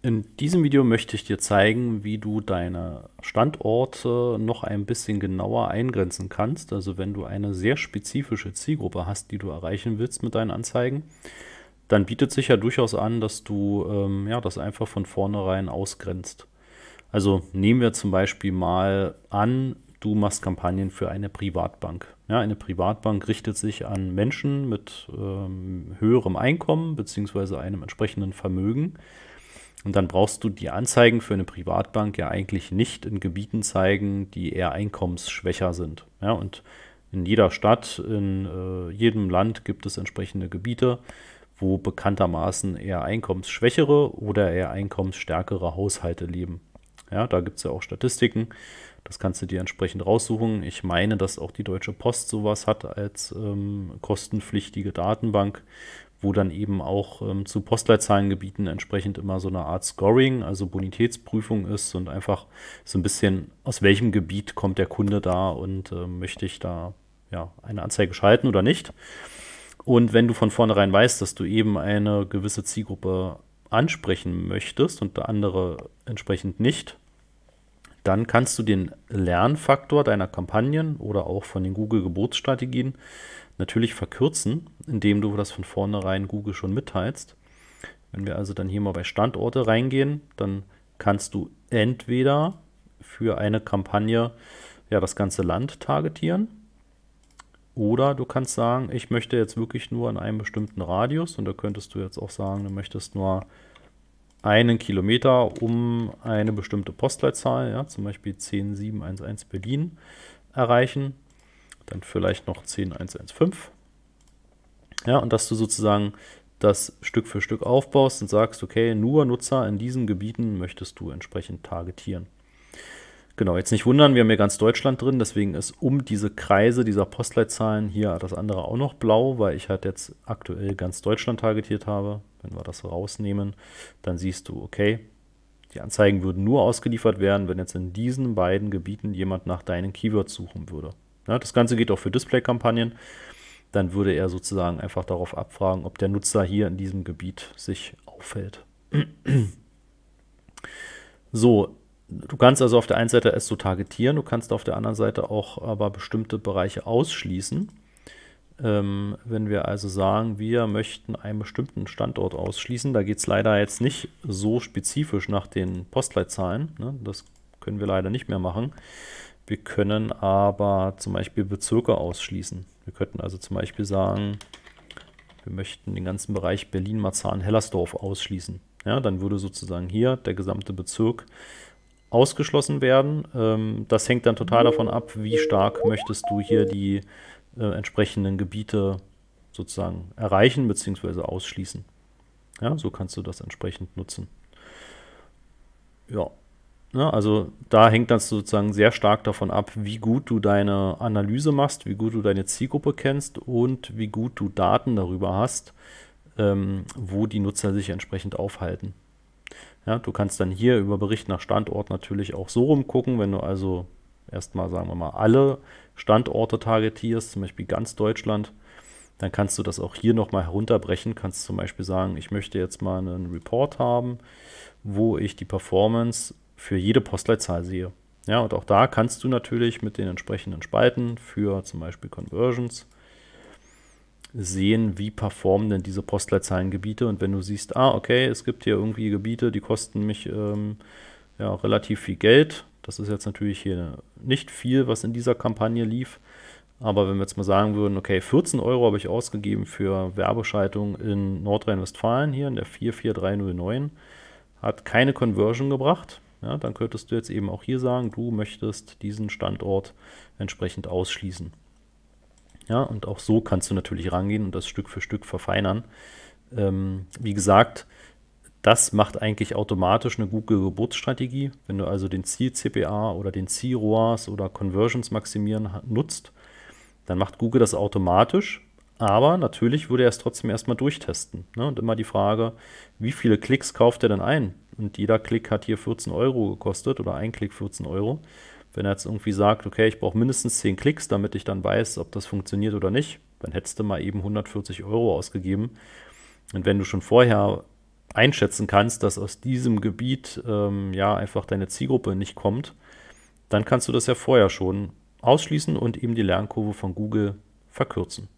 In diesem Video möchte ich dir zeigen, wie du deine Standorte noch ein bisschen genauer eingrenzen kannst. Also wenn du eine sehr spezifische Zielgruppe hast, die du erreichen willst mit deinen Anzeigen, dann bietet sich ja durchaus an, dass du ähm, ja, das einfach von vornherein ausgrenzt. Also nehmen wir zum Beispiel mal an, du machst Kampagnen für eine Privatbank. Ja, eine Privatbank richtet sich an Menschen mit ähm, höherem Einkommen bzw. einem entsprechenden Vermögen und dann brauchst du die Anzeigen für eine Privatbank ja eigentlich nicht in Gebieten zeigen, die eher einkommensschwächer sind. Ja, und in jeder Stadt, in äh, jedem Land gibt es entsprechende Gebiete, wo bekanntermaßen eher einkommensschwächere oder eher einkommensstärkere Haushalte leben. Ja, da gibt es ja auch Statistiken. Das kannst du dir entsprechend raussuchen. Ich meine, dass auch die Deutsche Post sowas hat als ähm, kostenpflichtige Datenbank, wo dann eben auch ähm, zu Postleitzahlengebieten entsprechend immer so eine Art Scoring, also Bonitätsprüfung ist und einfach so ein bisschen, aus welchem Gebiet kommt der Kunde da und äh, möchte ich da ja, eine Anzeige schalten oder nicht. Und wenn du von vornherein weißt, dass du eben eine gewisse Zielgruppe ansprechen möchtest und andere entsprechend nicht, dann kannst du den Lernfaktor deiner Kampagnen oder auch von den Google-Geburtsstrategien natürlich verkürzen, indem du das von vornherein Google schon mitteilst. Wenn wir also dann hier mal bei Standorte reingehen, dann kannst du entweder für eine Kampagne ja das ganze Land targetieren oder du kannst sagen, ich möchte jetzt wirklich nur an einem bestimmten Radius und da könntest du jetzt auch sagen, du möchtest nur einen Kilometer um eine bestimmte Postleitzahl, ja, zum Beispiel 10711 Berlin erreichen dann vielleicht noch 10.1.1.5. Ja, und dass du sozusagen das Stück für Stück aufbaust und sagst, okay, nur Nutzer in diesen Gebieten möchtest du entsprechend targetieren. Genau, jetzt nicht wundern, wir haben hier ganz Deutschland drin, deswegen ist um diese Kreise dieser Postleitzahlen hier das andere auch noch blau, weil ich halt jetzt aktuell ganz Deutschland targetiert habe. Wenn wir das rausnehmen, dann siehst du, okay, die Anzeigen würden nur ausgeliefert werden, wenn jetzt in diesen beiden Gebieten jemand nach deinen Keywords suchen würde. Ja, ne, das Ganze geht auch für Display-Kampagnen. Dann würde er sozusagen einfach darauf abfragen, ob der Nutzer hier in diesem Gebiet sich auffällt. so, du kannst also auf der einen Seite es so targetieren, du kannst auf der anderen Seite auch aber bestimmte Bereiche ausschließen. Ähm, wenn wir also sagen, wir möchten einen bestimmten Standort ausschließen, da geht es leider jetzt nicht so spezifisch nach den Postleitzahlen. Ne? Das können wir leider nicht mehr machen. Wir können aber zum Beispiel Bezirke ausschließen. Wir könnten also zum Beispiel sagen, wir möchten den ganzen Bereich Berlin-Marzahn-Hellersdorf ausschließen. Ja, dann würde sozusagen hier der gesamte Bezirk ausgeschlossen werden. Ähm, das hängt dann total davon ab, wie stark möchtest du hier die äh, entsprechenden Gebiete sozusagen erreichen bzw. ausschließen. Ja, so kannst du das entsprechend nutzen. Ja, ja, ne, also da hängt das sozusagen sehr stark davon ab, wie gut du deine Analyse machst, wie gut du deine Zielgruppe kennst und wie gut du Daten darüber hast, ähm, wo die Nutzer sich entsprechend aufhalten. Ja, du kannst dann hier über Bericht nach Standort natürlich auch so rumgucken, wenn du also erstmal, sagen wir mal, alle Standorte targetierst, zum Beispiel ganz Deutschland, dann kannst du das auch hier nochmal herunterbrechen. Kannst zum Beispiel sagen, ich möchte jetzt mal einen Report haben, wo ich die Performance für jede Postleitzahl sehe. Ja, und auch da kannst du natürlich mit den entsprechenden Spalten für zum Beispiel Conversions sehen, wie performen denn diese Postleitzahlengebiete. Und wenn du siehst, ah, okay, es gibt hier irgendwie Gebiete, die kosten mich ähm, ja, relativ viel Geld. Das ist jetzt natürlich hier nicht viel, was in dieser Kampagne lief. Aber wenn wir jetzt mal sagen würden, okay, 14 Euro habe ich ausgegeben für Werbeschaltung in Nordrhein-Westfalen hier in der 44309, hat keine Conversion gebracht. Ja, dann könntest du jetzt eben auch hier sagen, du möchtest diesen Standort entsprechend ausschließen. Ja, und auch so kannst du natürlich rangehen und das Stück für Stück verfeinern. Ähm, wie gesagt, das macht eigentlich automatisch eine gute Geburtsstrategie. Wenn du also den Ziel-CPA oder den Ziel-ROAS oder Conversions maximieren nutzt, dann macht Google das automatisch. Aber natürlich würde er es trotzdem erstmal durchtesten. Ne? Und immer die Frage, wie viele Klicks kauft er denn ein und jeder Klick hat hier 14 Euro gekostet oder ein Klick 14 Euro. Wenn er jetzt irgendwie sagt, okay, ich brauche mindestens 10 Klicks, damit ich dann weiß, ob das funktioniert oder nicht, dann hättest du mal eben 140 Euro ausgegeben. Und wenn du schon vorher einschätzen kannst, dass aus diesem Gebiet ähm, ja einfach deine Zielgruppe nicht kommt, dann kannst du das ja vorher schon ausschließen und eben die Lernkurve von Google verkürzen.